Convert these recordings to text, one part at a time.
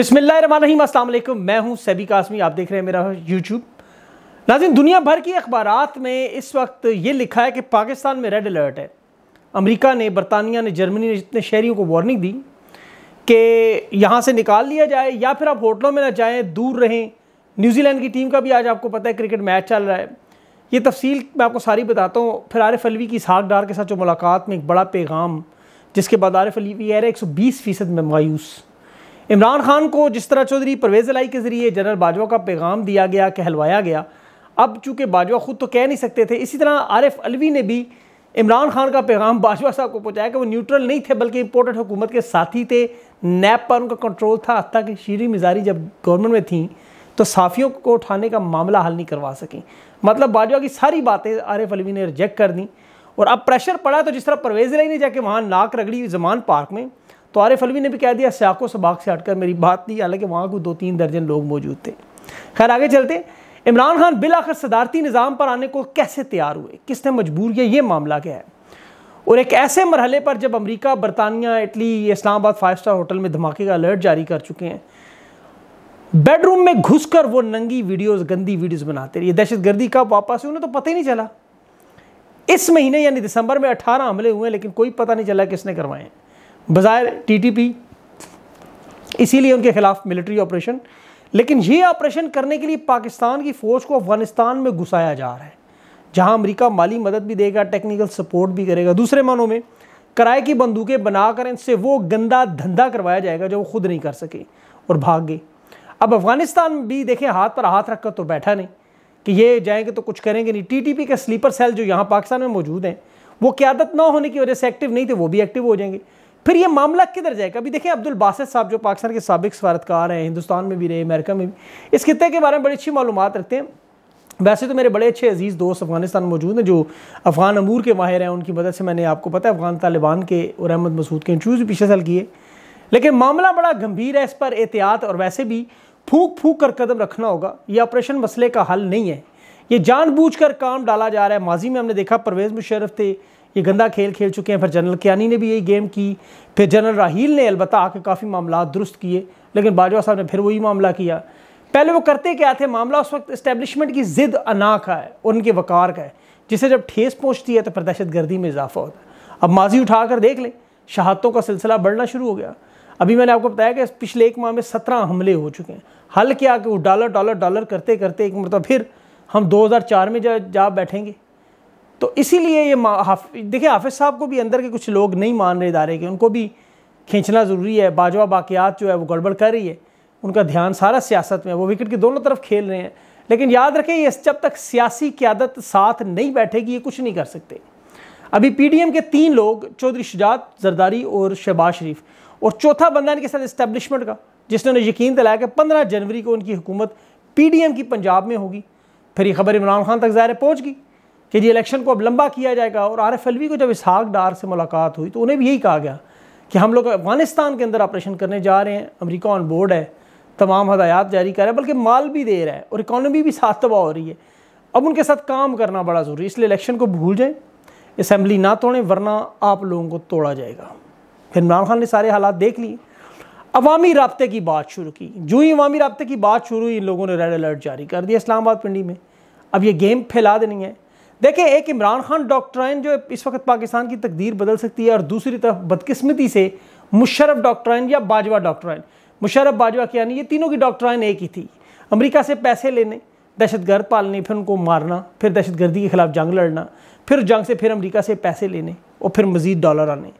बिसमीम अल्लाम मैं हूं सैबी कासमी आप देख रहे हैं मेरा यूट्यूब नाजिन दुनिया भर की अखबार में इस वक्त ये लिखा है कि पाकिस्तान में रेड अलर्ट है अमेरिका ने बरतानिया ने जर्मनी ने जितने शहरीों को वार्निंग दी कि यहाँ से निकाल लिया जाए या फिर आप होटलों में ना जाएँ दूर रहें न्यूजीलैंड की टीम का भी आज आपको पता है क्रिकेट मैच चल रहा है ये तफसील मैं आपको सारी बताता हूँ फिर आरफ अलवी की साग डार के साथ जो मुलाकात में एक बड़ा पैगाम जिसके बाद आरफ अलवी कह रहे हैं एक सौ बीस फ़ीसद में मायूस इमरान खान को जिस तरह चौधरी परवेज़ लाई के ज़रिए जनरल बाजवा का पैगाम दिया गया कहलवाया गया अब चूँकि बाजवा ख़ुद तो कह नहीं सकते थे इसी तरह आरिफ अलवी ने भी इमरान खान का पैगाम बाजवा साहब को पहुँचाया कि वो न्यूट्रल नहीं थे बल्कि इम्पोर्टेंट हुकूमत के साथी थे नैब पर उनका कंट्रोल था हद कि शीरी मिजारी जब गवर्नमेंट में थी तो साफियों को उठाने का मामला हल नहीं करवा सकें मतलब बाजवा की सारी बातें आरिफ अलवी ने रिजेक्ट कर दी और अब प्रेशर पड़ा तो जिस तरह परवेज़ रही ने जाके वहाँ नाक रगड़ी जमान पार्क में तो आरिफ अलवी ने भी कह दिया स्याको सबाक से हटकर मेरी बात नहीं हालांकि वहाँ को दो तीन दर्जन लोग मौजूद थे खैर आगे चलते इमरान खान आखिर सदारती निज़ाम पर आने को कैसे तैयार हुए किसने मजबूर किया ये मामला क्या है और एक ऐसे मरहले पर जब अमरीका बरतानिया Italy Islamabad five star hotel में धमाके का अलर्ट जारी कर चुके हैं बेडरूम में घुसकर वो नंगी वीडियोस गंदी वीडियोस बनाते रहिए दहशतगर्दी कब वापस हुई उन्हें तो पता ही नहीं चला इस महीने यानी दिसंबर में 18 हमले हुए लेकिन कोई पता नहीं चला किसने करवाए हैं बज़ाहिर इसी इसीलिए उनके खिलाफ मिलिट्री ऑपरेशन लेकिन ये ऑपरेशन करने के लिए पाकिस्तान की फ़ौज को अफगानिस्तान में घुसाया जा रहा है जहां अमेरिका माली मदद भी देगा टेक्निकल सपोर्ट भी करेगा दूसरे मानों में किराए की बंदूकें बनाकर इनसे वो गंदा धंधा करवाया जाएगा जो वो खुद नहीं कर सके और भाग गए अब अफगानिस्तान भी देखें हाथ पर हाथ रखकर तो बैठा नहीं कि ये जाएंगे तो कुछ करेंगे नहीं टीटीपी के स्लीपर सेल जो यहाँ पाकिस्तान में मौजूद हैं वो क्यादत ना होने की वजह से एक्टिव नहीं थे वो भी एक्टिव हो जाएंगे फिर ये मामला किधर जाएगा अभी देखें अब्दुल बासित साहब जो पाकिस्तान के सबक सफारतकार हैं हिंदुस्तान में भी रहे अमेरिका में भी इस खत्े के बारे में बड़ी अच्छी मालूम रखते हैं वैसे तो मेरे बड़े अच्छे अजीज़ दोस्त अफगानिस्तान मौजूद हैं जो अफ़गान अमूर के माहिर हैं उनकी मदद से मैंने आपको पता है अफ़गान तालिबान के और अहमद मसूद के इंटरव्यूज़ भी पिछले साल किए लेकिन मामला बड़ा गंभीर है इस पर एहतियात और वैसे भी फूक फूक कर कदम रखना होगा ये ऑपरेशन मसले का हल नहीं है ये जानबूझकर काम डाला जा रहा है माजी में हमने देखा परवेज़ मुशरफ थे ये गंदा खेल खेल चुके हैं फिर जनरल कियानी ने भी यही गेम की फिर जनरल राहील ने अलबत् आके काफ़ी मामला दुरुस्त किए लेकिन बाजवा साहब ने फिर वही मामला किया पहले वो करते क्या थे मामला उस वक्त इस्टेबलिशमेंट की ज़िद अना का है और उनके वकार का है जिसे जब ठेस पहुँचती है तो फिर दहशत गर्दी में इजाफा होता है अब माजी उठा कर देख लें शहादतों का सिलसिला बढ़ना शुरू हो गया अभी मैंने आपको बताया कि पिछले एक माह में सत्रह हमले हो चुके हैं हल क्या कि वो डॉलर डॉलर डॉलर करते करते एक मरतब फिर हम चार में जा, जा बैठेंगे तो इसीलिए ये देखिए हाफिज़ साहब को भी अंदर के कुछ लोग नहीं मान रहे इदारे के उनको भी खींचना ज़रूरी है बाजवा बाक़ियात जो है वो गड़बड़ कर रही है उनका ध्यान सारा सियासत में है वो विकेट के दोनों तरफ खेल रहे हैं लेकिन याद रखें ये जब तक सियासी क्यादत साथ नहीं बैठेगी ये कुछ नहीं कर सकते अभी पीडीएम के तीन लोग चौधरी शुजात जरदारी और शहबाज शरीफ और चौथा बंदा इनके साथ इस्टेबलिशमेंट का जिसने उन्हें यकीन दिलाया कि पंद्रह जनवरी को उनकी हुकूमत एम की पंजाब में होगी फिर ये खबर इमरान खान तक ज़ाहिर पहुँच गई कि जी इलेक्शन को अब लंबा किया जाएगा और आर को जब इसहाक डार से मुलाकात हुई तो उन्हें भी यही कहा गया कि हम लोग अफगानिस्तान के अंदर ऑपरेशन करने जा रहे हैं अमरीका ऑन बोर्ड है तमाम हदायात जारी कर रहा है बल्कि माल भी दे रहा है और इकानमी भी साथ तबाह हो रही है अब उनके साथ काम करना बड़ा ज़रूरी है इसलिए इलेक्शन को भूल जाएँ असम्बली ना तोड़ें वरना आप लोगों को तोड़ा जाएगा फिर इमरान खान ने सारे हालात देख लिए अवामी रबते की बात शुरू की जो ही अवामी रबते की बात शुरू हुई इन लोगों ने रेड अलर्ट जारी कर दिया इस्लामाबाद पिंडी में अब ये गेम फैला देनी है देखिए एक इमरान खान डॉक्ट्राइन जो इस वक्त पाकिस्तान की तकदीर बदल सकती है और दूसरी तरफ बदकिस्मती से मुशरफ डॉक्ट्राइन या बाजवा डॉक्ट्राइन मुशरफ बाजवा की यानी ये तीनों की डॉक्ट्राइन एक ही थी अमेरिका से पैसे लेने दहशत गर्द पालने फिर उनको मारना फिर दहशत गर्दी के ख़िलाफ़ जंग लड़ना फिर जंग से फिर अमेरिका से पैसे लेने और फिर मज़ीद डॉलर आने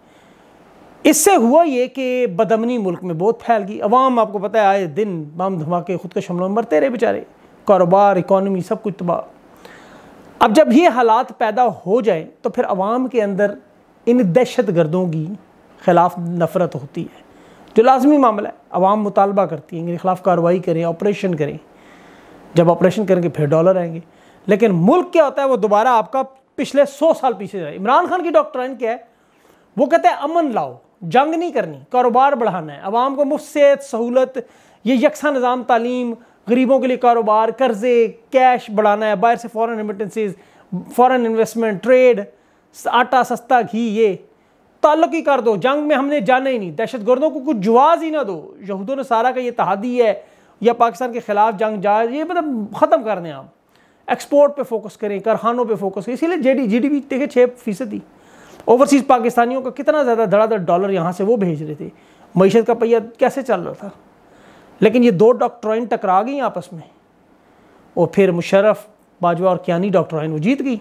इससे हुआ ये कि बदमनी मुल्क में बहुत फैल गई अवाम आपको पता है आए दिन बम धमाके खुद के हमलों में मरते रहे बेचारे कारोबार इकानमी सब कुछ तबाह अब जब ये हालात पैदा हो जाए तो फिर आवाम के अंदर इन दहशत गर्दों की खिलाफ नफरत होती है जो लाजमी मामला है आवाम मुतालबा करती है इनके खिलाफ कार्रवाई करें ऑपरेशन करें जब ऑपरेशन करेंगे फिर डॉलर आएंगे लेकिन मुल्क क्या होता है वो दोबारा आपका पिछले सौ साल पीछे जाए इमरान खान की डॉक्ट्राइन क्या है वो कहते हैं अमन लाओ जंग नहीं करनी कारोबार बढ़ाना है आवाम को मुफ्त सेहत सहूलत ये यकसा निज़ाम तालीम गरीबों के लिए कारोबार कर्जे कैश बढ़ाना है बाहर से foreign remittances foreign investment trade आटा सस्ता घी ये ताल्लुक ही कर दो जंग में हमने जाना ही नहीं दहशत गर्दों को कुछ जवाज़ ही ना दो यहूदों ने सारा का ये तहादी है या पाकिस्तान के ख़िलाफ़ जंग जाए ये मतलब ख़त्म कर दें आप एक्सपोर्ट पे फोकस करें कारखानों पे फोकस करें इसीलिए जे डी जी डी पी देखे छः फीसद ही ओवरसीज़ पाकिस्तानियों का कितना ज़्यादा धड़ाधड़ डॉलर यहाँ से वो भेज रहे थे मीशत का पहिया कैसे चल रहा था लेकिन ये दो डॉक्ट्राइन टकरा गई आपस में और फिर मुशरफ बाजवा और क्यानी डॉक्ट्राइन वो जीत गई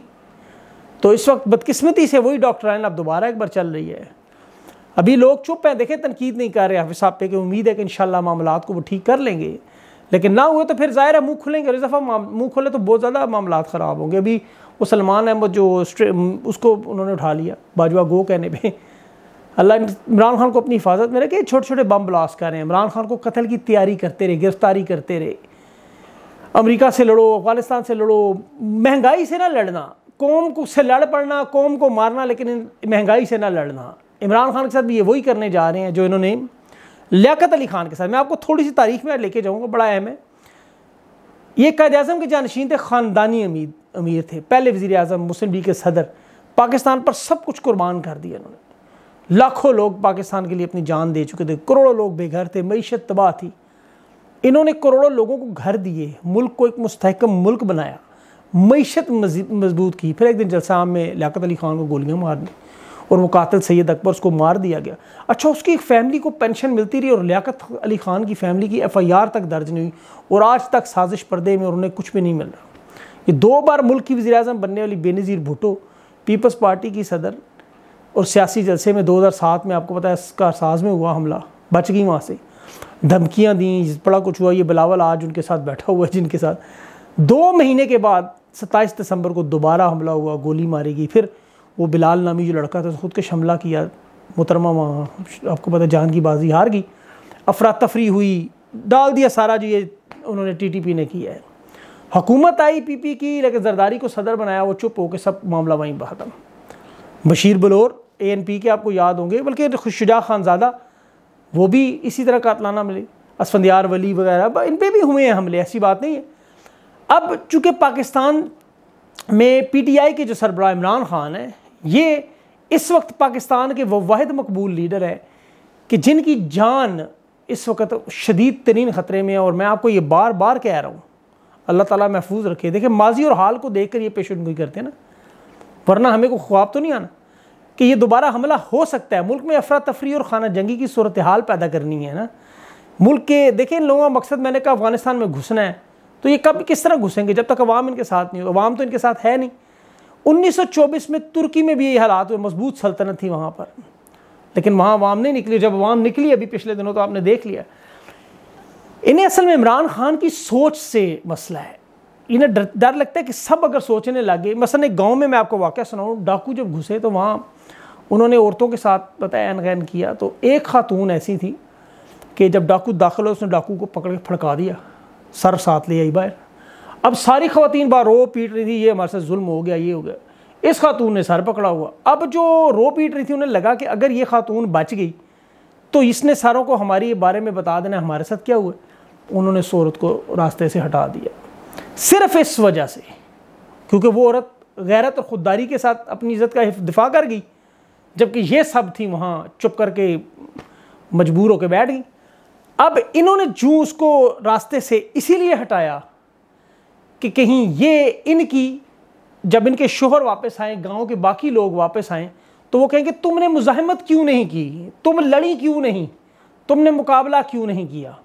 तो इस वक्त बदकिस्मती से वही डॉक्ट्राइन अब दोबारा एक बार चल रही है अभी लोग चुप हैं देखें तनकीद नहीं कर रहे हाफि साहब पे कि उम्मीद है कि इन मामला को वो ठीक कर लेंगे लेकिन ना हुए तो फिर ज़ाहिर है मुँह खुलेंगे इस दफ़ा मुँह खोले तो बहुत ज़्यादा मामला ख़राब होंगे अभी वो सलमान अहमद जो उसको उन्होंने उठा लिया बाजवा गो कहने पर अल्लाह इमरान खान को अपनी हिफाजत में रखे छोटे छोटे बम ब्लास्ट करें इमरान खान को कत्ल की तैयारी करते रहे गिरफ्तारी करते रहे अमरीका से लड़ो अफगानिस्तान से लड़ो महंगाई से ना लड़ना कौम को से लड़ पड़ना कौम को मारना लेकिन महंगाई से ना लड़ना इमरान खान के साथ भी ये वही करने जा रहे हैं जो इन्होंने लियाकत अली खान के साथ मैं आपको थोड़ी सी तारीख में लेके जाऊँगा बड़ा अहम है ये कैद अजम के जानशीन थे ख़ानदानी अमीर अमीर थे पहले वज़ी अजम मुस्लिम लीग के सदर पाकिस्तान पर सब कुछ कुर्बान कर दिया इन्होंने लाखों लोग पाकिस्तान के लिए अपनी जान दे चुके थे करोड़ों लोग बेघर थे मीशत तबाह थी इन्होंने करोड़ों लोगों को घर दिए मुल्क को एक मुस्तकम मुल्क बनाया मीशत मजबूत की फिर एक दिन जलसा में लियात अली खान को गोलियाँ मार दी और वो कातिल सैद अकबर उसको मार दिया गया अच्छा उसकी एक फैमिली को पेंशन मिलती रही और लियात अली खान की फैमिली की एफ़ आई आर तक दर्ज नहीं हुई और आज तक साजिश पर्दे में और उन्हें कुछ भी नहीं मिल रहा ये दो बार मुल्क की वजी बनने वाली बेनज़ीर भुटो पीपल्स पार्टी की सदर और सियासी जलसे में 2007 में आपको पता है इसका कारसाज में हुआ हमला बच गई वहाँ से धमकियाँ दी बड़ा कुछ हुआ ये बिलावल आज उनके साथ बैठा हुआ है जिनके साथ दो महीने के बाद सत्ताईस दिसंबर को दोबारा हमला हुआ गोली मारी गई फिर वो बिलाल नामी जो लड़का था खुद के हमला किया मुतरमा वहाँ आपको पता जान की बाजी हार गई अफरा तफरी हुई डाल दिया सारा जो ये उन्होंने पी ने किया है हुकूमत आई पी की लेकिन जरदारी को सदर बनाया वो चुप होकर सब मामला वहीं बहादम Bashir Bilour A N P के आपको याद होंगे बल्कि शुजा खानजादा वो भी इसी तरह कातलाना मिले असफंदार वली वगैरह इन पर भी हुए हैं हमले ऐसी बात नहीं है अब चूँकि पाकिस्तान में पी टी आई के जो सरबरा इमरान ख़ान हैं ये इस वक्त पाकिस्तान के वो वाद मकबूल लीडर है कि जिनकी जान इस वक्त शदीद तरीन ख़तरे में है और मैं आपको ये बार बार कह रहा हूँ अल्लाह ताला महफूज रखे देखिए माजी और हाल को देख कर ये पेशेंट गोई करते हैं ना वरना हमें को ख्वाब तो नहीं आना कि ये दोबारा हमला हो सकता है मुल्क में अफरा तफरी और खाना जंगी की सूरत हाल पैदा करनी है ना मुल्क के देखिए इन लोगों का मकसद मैंने कहा अफगानिस्तान में घुसना है तो ये कब किस तरह घुसेंगे जब तक अवाम इनके साथ नहीं हो अवाम तो इनके साथ है नहीं 1924 में तुर्की में भी ये हालात हुए मजबूत सल्तनत थी वहाँ पर लेकिन वहाँ अवाम नहीं निकली जब अवाम निकली अभी पिछले दिनों तो आपने देख लिया इन्हें असल में इमरान खान की सोच से मसला है इन्हें डर डर लगता है कि सब अगर सोचने लगे मसलन एक गाँव में मैं आपको वाक़ सुनाऊँ डाकू जब घुसे तो वहाँ उन्होंने औरतों के साथ बताया एन गैन किया तो एक खातून ऐसी थी कि जब डाकू दाखिल हुआ उसने डाकू को पकड़ के फड़का दिया सर साथ ले आई बाहर अब सारी खातन बार रो पीट रही थी ये हमारे साथ जुल्म हो गया ये हो गया इस खातून ने सर पकड़ा हुआ अब जो रो पीट रही थी उन्हें लगा कि अगर ये खातून बच गई तो इसने सारों को हमारे बारे में बता देना हमारे साथ क्या हुआ उन्होंने सूरत को रास्ते से हटा दिया सिर्फ इस वजह से क्योंकि वो औरत गैरत और ख़ुददारी के साथ अपनी इज़्ज़त का दिफा कर गई जबकि ये सब थी वहाँ चुप करके मजबूर होकर बैठ गई अब इन्होंने जू उसको रास्ते से इसीलिए हटाया कि कहीं ये इनकी जब इनके शोहर वापस आए गांव के बाकी लोग वापस आए तो वो कहेंगे तुमने मुजाहमत क्यों नहीं की तुम लड़ी क्यों नहीं तुमने मुकाबला क्यों नहीं किया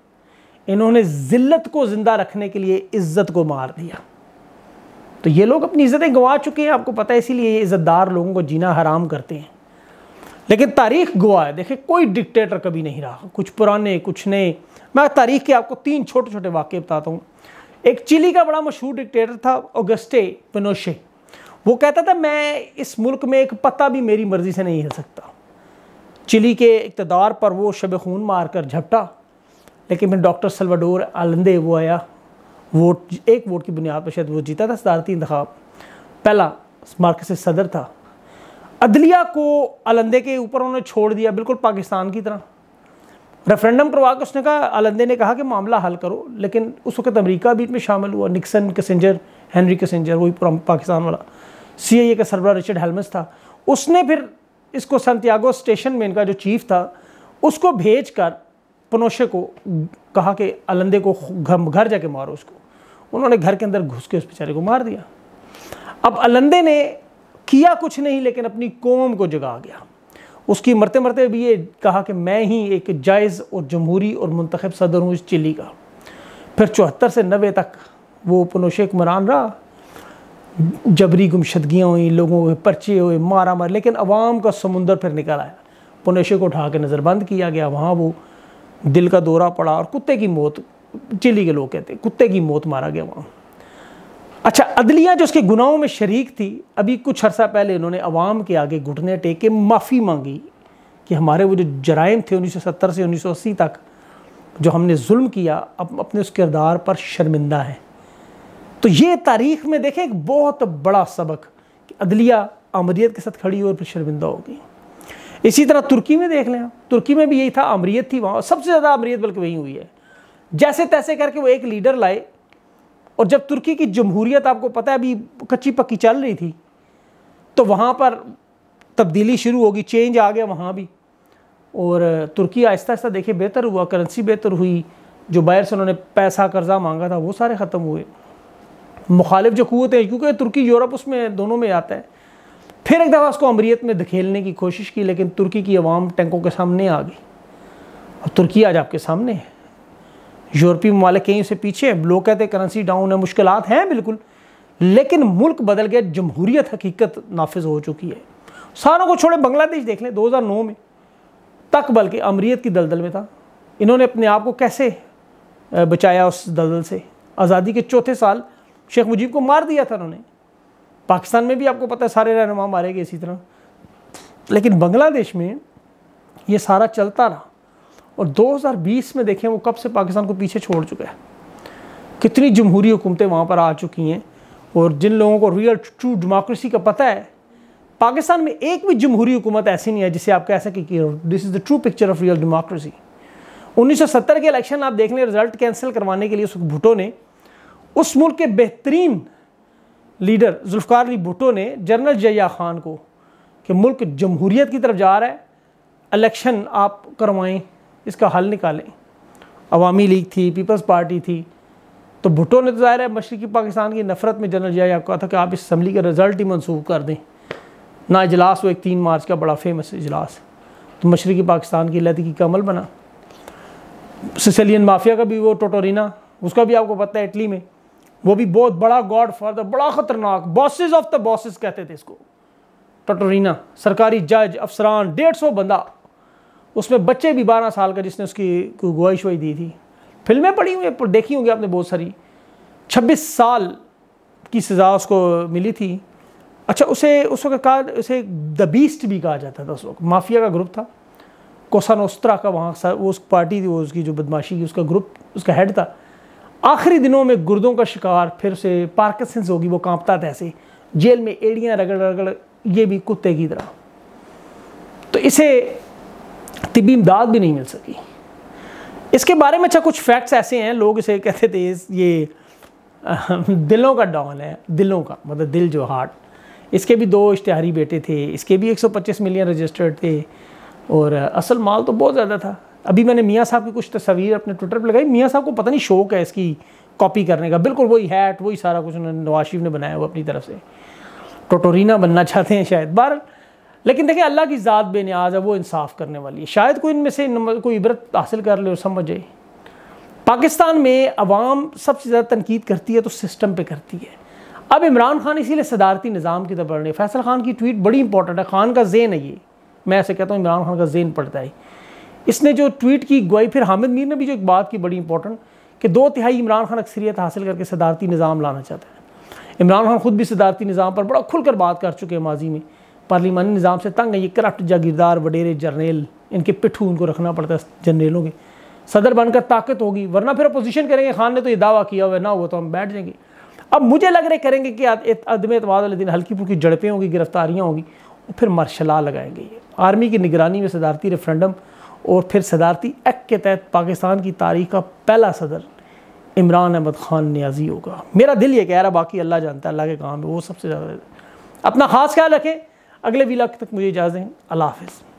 इन्होंने ज़िल्लत को ज़िंदा रखने के लिए इज़्ज़त को मार दिया तो ये लोग अपनी इज़्ज़तें गंवा चुके हैं आपको पता है इसीलिए ये इज़्ज़तदार लोगों को जीना हराम करते हैं लेकिन तारीख गवाह है देखिए कोई डिक्टेटर कभी नहीं रहा कुछ पुराने कुछ नए मैं तारीख के आपको तीन छोटे छोटे वाक्य बताता हूँ एक चिली का बड़ा मशहूर डिक्टेटर था ओगस्टे पिनोशे वो कहता था मैं इस मुल्क में एक पत्ता भी मेरी मर्ज़ी से नहीं हिल सकता चिली के इकतदार पर वो शब खून मारकर झपटा लेकिन फिर डॉक्टर सलवाडोर आलंदे वो आया वोट एक वोट की बुनियाद पर शायद वो जीता था सदारती इंतखब पहला से सदर था अदलिया को आलंदे के ऊपर उन्होंने छोड़ दिया बिल्कुल पाकिस्तान की तरह रेफरेंडम करवा के उसने कहा आलंदे ने कहा कि मामला हल करो लेकिन उस वक्त अमरीका भी इसमें शामिल हुआ निक्सन कसेंजर हैंनरी कसेंजर वही पाकिस्तान वाला सी आई ए का सरबरा रिचर्ड हेलमस था उसने फिर इसको संतियागो स्टेशन में इनका जो चीफ था उसको भेज कर पनोशे को कहा कि अलंदे को घर जाके मारो उसको उन्होंने घर के अंदर घुस के उस बेचारे को मार दिया अब अलंदे ने किया कुछ नहीं लेकिन अपनी कौम को जगा गया उसकी मरते मरते भी ये कहा कि मैं ही एक जायज़ और जमहूरी और मंतखब सदर हूँ इस चिली का फिर चौहत्तर से नबे तक वो पनोशे हुक्मरान रहा जबरी गुमशदगियाँ हुई लोगों के पर्चे हुए मारा मार लेकिन अवाम का समुंदर फिर निकल आया पनोशे को उठा के नज़रबंद किया गया वहाँ वो दिल का दौरा पड़ा और कुत्ते की मौत चिली के लोग कहते हैं कुत्ते की मौत मारा गया वहाँ अच्छा अदलिया जो उसके गुनाहों में शरीक थी अभी कुछ अरसा पहले इन्होंने अवाम के आगे घुटने टेक के माफ़ी मांगी कि हमारे वो जो जराइम थे 1970 से 1980 तक जो हमने जुल्म किया अब अपने उस किरदार पर शर्मिंदा है तो ये तारीख में देखें एक बहुत बड़ा सबक कि अदलिया आमरीत के साथ खड़ी और फिर शर्मिंदा हो गई इसी तरह तुर्की में देख लें तुर्की में भी यही था अमरीत थी वहाँ सबसे ज़्यादा अमरीत बल्कि वहीं हुई है जैसे तैसे करके वो एक लीडर लाए और जब तुर्की की जमहूरियत आपको पता है अभी कच्ची पक्की चल रही थी तो वहाँ पर तब्दीली शुरू होगी चेंज आ गया वहाँ भी और तुर्की आहिस्ता आहिस्ता देखे बेहतर हुआ करेंसी बेहतर हुई जो बाहर से उन्होंने पैसा कर्जा मांगा था वो सारे ख़त्म हुए मुखालिफ जो क़ुतें क्योंकि तुर्की यूरोप उसमें दोनों में आता है फिर एक दफ़ा उसको अमरीत में धकेलने की कोशिश की लेकिन तुर्की की आवाम टैंकों के सामने आ गई और तुर्की आज आपके सामने है यूरोपीय ममालिक कहीं से पीछे हैं लोग कहते करेंसी डाउन है मुश्किल हैं बिल्कुल लेकिन मुल्क बदल गया जमहूरियत हकीकत नाफिज हो चुकी है सारों को छोड़े बांग्लादेश देख लें दो हजार नौ में तक बल्कि अमरीत की दलदल में था इन्होंने अपने आप को कैसे बचाया उस दलदल से आज़ादी के चौथे साल शेख मुजीब को मार दिया था उन्होंने पाकिस्तान में भी आपको पता है सारे रहनुमा मारे गए इसी तरह लेकिन बांग्लादेश में ये सारा चलता रहा और 2020 में देखें वो कब से पाकिस्तान को पीछे छोड़ चुका है कितनी जमहूरी हुकूमतें वहाँ पर आ चुकी हैं और जिन लोगों को रियल ट्रू डेमोक्रेसी का पता है पाकिस्तान में एक भी जमहूरी हुकूमत ऐसी नहीं है जिसे आप कह सकें कि this is the true picture of real democracy 1970 के इलेक्शन आप देख लें रिजल्ट कैंसिल करवाने के लिए भुटो ने उस मुल्क के बेहतरीन लीडर जुल्फ़ार अली भुटो ने जनरल जया खान को कि मुल्क जमहूरीत की तरफ जा रहा है इलेक्शन आप करवाएं इसका हल निकालें अवामी लीग थी पीपल्स पार्टी थी तो भुटो ने तो ज़ाहिर है मशरकी पाकिस्तान की नफरत में जनरल जया को कहा था कि आप इस असम्बली का रिज़ल्ट ही मनसूख कर दें ना इजलास वो एक तीन मार्च का बड़ा फेमस इजलास तो मशरकी पाकिस्तान की लदगी का अमल बना सिसलियन माफिया का भी वो टोटोरीना उसका भी आपको पता है इटली में वो भी बहुत बड़ा गॉड फादर बड़ा खतरनाक बॉसेस ऑफ द बॉसेस कहते थे इसको टटोरीना सरकारी जज अफसरान डेढ़ सौ बंदा उसमें बच्चे भी बारह साल का जिसने उसकी गुआइश वही दी थी फिल्में पड़ी हुई देखी होंगी आपने बहुत सारी छब्बीस साल की सज़ा उसको मिली थी अच्छा उसे उस वक्त कहा उसे द बीस्ट भी कहा जाता था उस वक्त माफिया का ग्रुप था कोसानोस्त्रा का वहाँ वो उस पार्टी थी वो उसकी जो बदमाशी की उसका ग्रुप उसका हेड था आखिरी दिनों में गुर्दों का शिकार फिर से पार्कसेंस होगी वो कांपता तैसे जेल में एड़ियाँ रगड़ रगड़ ये भी कुत्ते की तरह तो इसे तिबी इमदाद भी नहीं मिल सकी इसके बारे में अच्छा कुछ फैक्ट्स ऐसे हैं लोग इसे कहते थे ये दिलों का डॉन है दिलों का मतलब दिल जो हार्ट इसके भी दो इश्तहारी बेटे थे इसके भी 125 मिलियन रजिस्टर्ड थे और असल माल तो बहुत ज़्यादा था अभी मैंने मियाँ साहब की कुछ तस्वीर अपने ट्विटर पर लगाई मियाँ साहब को पता नहीं शौक है इसकी कॉपी करने का बिल्कुल वही हैट वही सारा कुछ उन्होंने नवाज ने बनाया वो अपनी तरफ से टोटोरीना बनना चाहते हैं शायद बहर लेकिन देखिए अल्लाह की ज़ात बेनियाज है वो इंसाफ करने वाली है शायद कोई इनमें से कोई इबरत हासिल कर ले और समझ जाए पाकिस्तान में आवाम सबसे ज़्यादा तनकीद करती है तो सिस्टम पर करती है अब इमरान खान इसीलिए सदारती निज़ाम की तरफ बढ़ रहे हैं फैसल खान की ट्वीट बड़ी इंपॉर्टेंट है खान का जेन है ये मैं ऐसे कहता हूँ इमरान खान का जेन पड़ता है इसने जो ट्वीट की गुआई फिर हामिद मीर ने भी जो एक बात की बड़ी इंपॉर्टेंट कि दो तिहाई इमरान खान अक्सरियत हासिल करके सदारती निज़ाम लाना चाहते हैं इमरान खान खुद भी सदारती निज़ाम पर बड़ा खुलकर बात कर चुके हैं माजी में पार्लिमानी निज़ाम से तंग है ये करप्ट जागीरदार वडेरे जर्नेल इनके पिट्ठू उनको रखना पड़ता है जर्नेलों के सदर बनकर ताकत होगी वरना फिर अपोजिशन करेंगे खान ने तो ये दावा किया हुआ ना हुआ तो हम बैठ जाएंगे अब मुझे लग रहे करेंगे कि अदम एतवाद वाले दिन हल्की फुल्की झड़पें होंगी गिरफ्तारियाँ होंगी फिर मार्शला लगाएंगे ये आर्मी की निगरानी में सदारती रेफरेंडम और फिर सदारती एक्ट के तहत पाकिस्तान की तारीख का पहला सदर इमरान अहमद ख़ान न्याजी होगा मेरा दिल ये कह रहा बाकी अल्लाह जानता है अल्लाह के काम है वो सबसे ज़्यादा अपना ख़ास ख्याल रखें अगले वीला तक मुझे इजाज़त दें अल्लाह हाफिज़